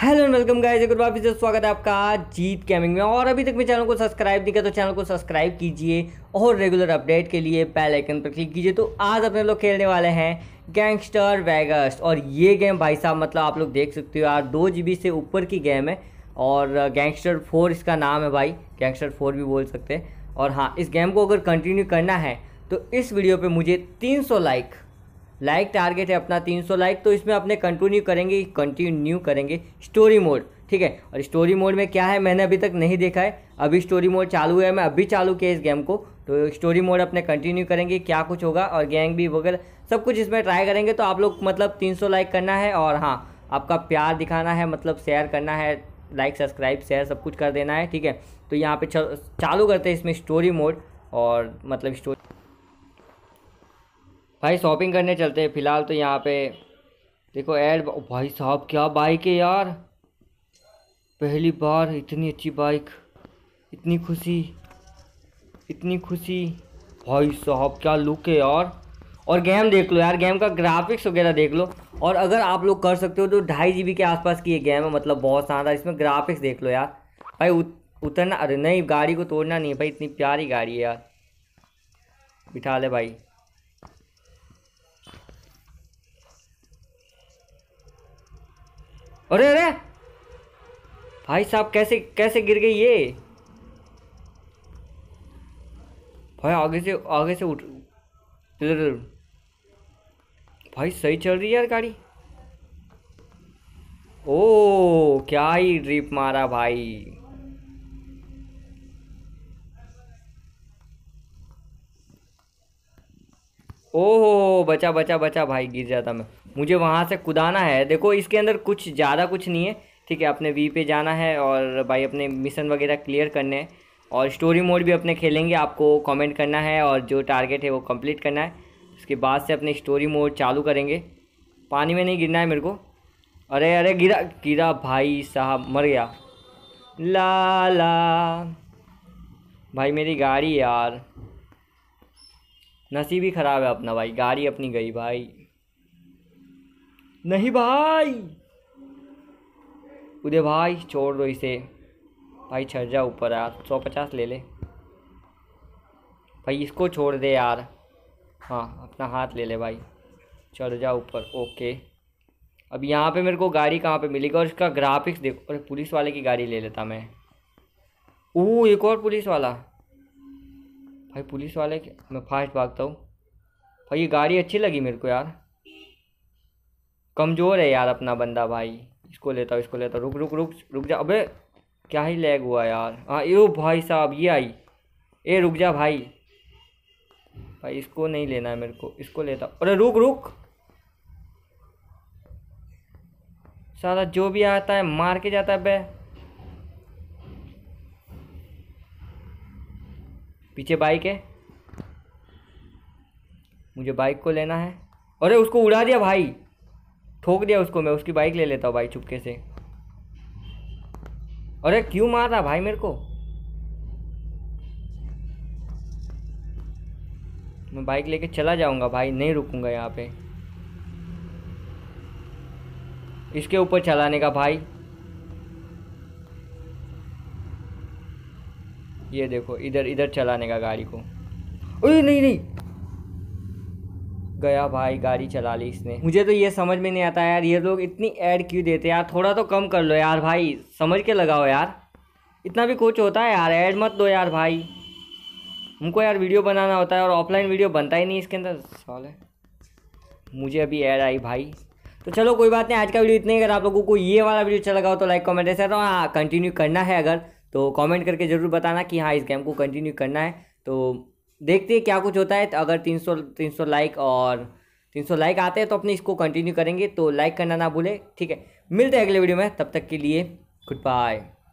hello welcome guys एक बार फिर स्वागत है आपका जीत गेमिंग में और अभी तक मेरे चैनल को सब्सक्राइब नहीं किया तो चैनल को सब्सक्राइब कीजिए और रेगुलर अपडेट के लिए बेल आइकन पर क्लिक कीजिए तो आज अपने लोग खेलने वाले हैं गैंगस्टर वेगस और ये गेम भाई साहब मतलब आप लोग देख सकते हो यार दो जी से ऊपर की गेम है और गैंगस्टर फोर इसका नाम है भाई गैंगस्टर फोर भी बोल सकते हैं और हाँ इस गेम को अगर कंटिन्यू करना है तो इस वीडियो पे मुझे 300 लाइक लाइक टारगेट है अपना 300 लाइक तो इसमें अपने कंटिन्यू करेंगे कंटिन्यू करेंगे स्टोरी मोड ठीक है और स्टोरी मोड में क्या है मैंने अभी तक नहीं देखा है अभी स्टोरी मोड चालू है मैं अभी चालू किया इस गेम को तो स्टोरी मोड अपने कंटिन्यू करेंगे क्या कुछ होगा और गैंग भी वगैरह सब कुछ इसमें ट्राई करेंगे तो आप लोग मतलब 300 लाइक करना है और हाँ आपका प्यार दिखाना है मतलब शेयर करना है लाइक सब्सक्राइब शेयर सब कुछ कर देना है ठीक है तो यहाँ पे चालू करते हैं इसमें स्टोरी मोड और मतलब स्टोरी भाई शॉपिंग करने चलते हैं फिलहाल तो यहाँ पे देखो एड भाई साहब क्या बाइक है यार पहली बार इतनी अच्छी बाइक इतनी खुशी इतनी खुशी भाई साहब क्या लुक है यार और गेम देख लो यार गेम का ग्राफिक्स वगैरह देख लो और अगर आप लोग कर सकते हो तो ढाई जी के आसपास की ये गेम है मतलब बहुत शानदार इसमें ग्राफिक्स देख लो यार भाई उत, उतरना अरे नहीं गाड़ी को तोड़ना नहीं भाई इतनी प्यारी गाड़ी है यार बिठा ले भाई अरे अरे भाई साहब कैसे कैसे गिर गई ये भाई आगे से आगे से उठ भाई सही चल रही है यार गाड़ी ओ क्या ही ड्रिप मारा भाई ओहो बचा बचा बचा भाई गिर जाता मैं मुझे वहाँ से कुदाना है देखो इसके अंदर कुछ ज़्यादा कुछ नहीं है ठीक है अपने वी पे जाना है और भाई अपने मिशन वगैरह क्लियर करने हैं और स्टोरी मोड भी अपने खेलेंगे आपको कमेंट करना है और जो टारगेट है वो कंप्लीट करना है उसके बाद से अपने स्टोरी मोड चालू करेंगे पानी में नहीं गिरना है मेरे को अरे अरे गिरा गिरा भाई साहब मर गया ला ला भाई मेरी गाड़ी यार नसीब ही ख़राब है अपना भाई गाड़ी अपनी गई भाई नहीं भाई उदय भाई छोड़ दो इसे भाई चढ़ जा ऊपर यार सौ पचास ले ले भाई इसको छोड़ दे यार हाँ अपना हाथ ले ले भाई चढ़ जा ऊपर ओके अब यहाँ पे मेरे को गाड़ी कहाँ पे मिलेगी और इसका ग्राफिक्स देखो अरे पुलिस वाले की गाड़ी ले लेता मैं ओह एक और पुलिस वाला भाई पुलिस वाले के मैं फास्ट भागता हूँ भाई ये गाड़ी अच्छी लगी मेरे को यार कमज़ोर है यार अपना बंदा भाई इसको लेता इसको लेता रुक रुक रुक रुक जा अबे क्या ही लैग हुआ यार हाँ यो भाई साहब ये आई ए रुक जा भाई भाई इसको नहीं लेना है मेरे को इसको लेता अरे रुक रुक सारा जो भी आता है मार के जाता है बे पीछे बाइक है मुझे बाइक को लेना है अरे उसको उड़ा दिया भाई ठोक दिया उसको मैं उसकी बाइक ले लेता हूँ भाई चुपके से अरे क्यों मारा भाई मेरे को मैं बाइक लेके चला जाऊंगा भाई नहीं रुकूंगा यहाँ पे इसके ऊपर चलाने का भाई ये देखो इधर इधर चलाने का गाड़ी को ओए नहीं नहीं गया भाई गाड़ी चला ली इसने मुझे तो ये समझ में नहीं आता यार ये लोग इतनी ऐड क्यों देते यार थोड़ा तो कम कर लो यार भाई समझ के लगाओ यार इतना भी कुछ होता है यार ऐड मत दो यार भाई हमको यार वीडियो बनाना होता है और ऑफलाइन वीडियो बनता ही नहीं इसके अंदर सवाल है मुझे अभी ऐड आई भाई तो चलो कोई बात नहीं आज का वीडियो इतना ही अगर आप लोगों को ये वाला वीडियो अच्छा लगा हो तो लाइक कॉमेंट ऐसा हाँ कंटिन्यू करना है अगर तो कॉमेंट करके ज़रूर बताना कि हाँ इस गेम को कंटिन्यू करना है तो देखते हैं क्या कुछ होता है तो अगर तीन सौ तीन सौ लाइक और तीन सौ लाइक आते हैं तो अपने इसको कंटिन्यू करेंगे तो लाइक करना ना भूलें ठीक है मिलते हैं अगले वीडियो में तब तक के लिए गुड बाय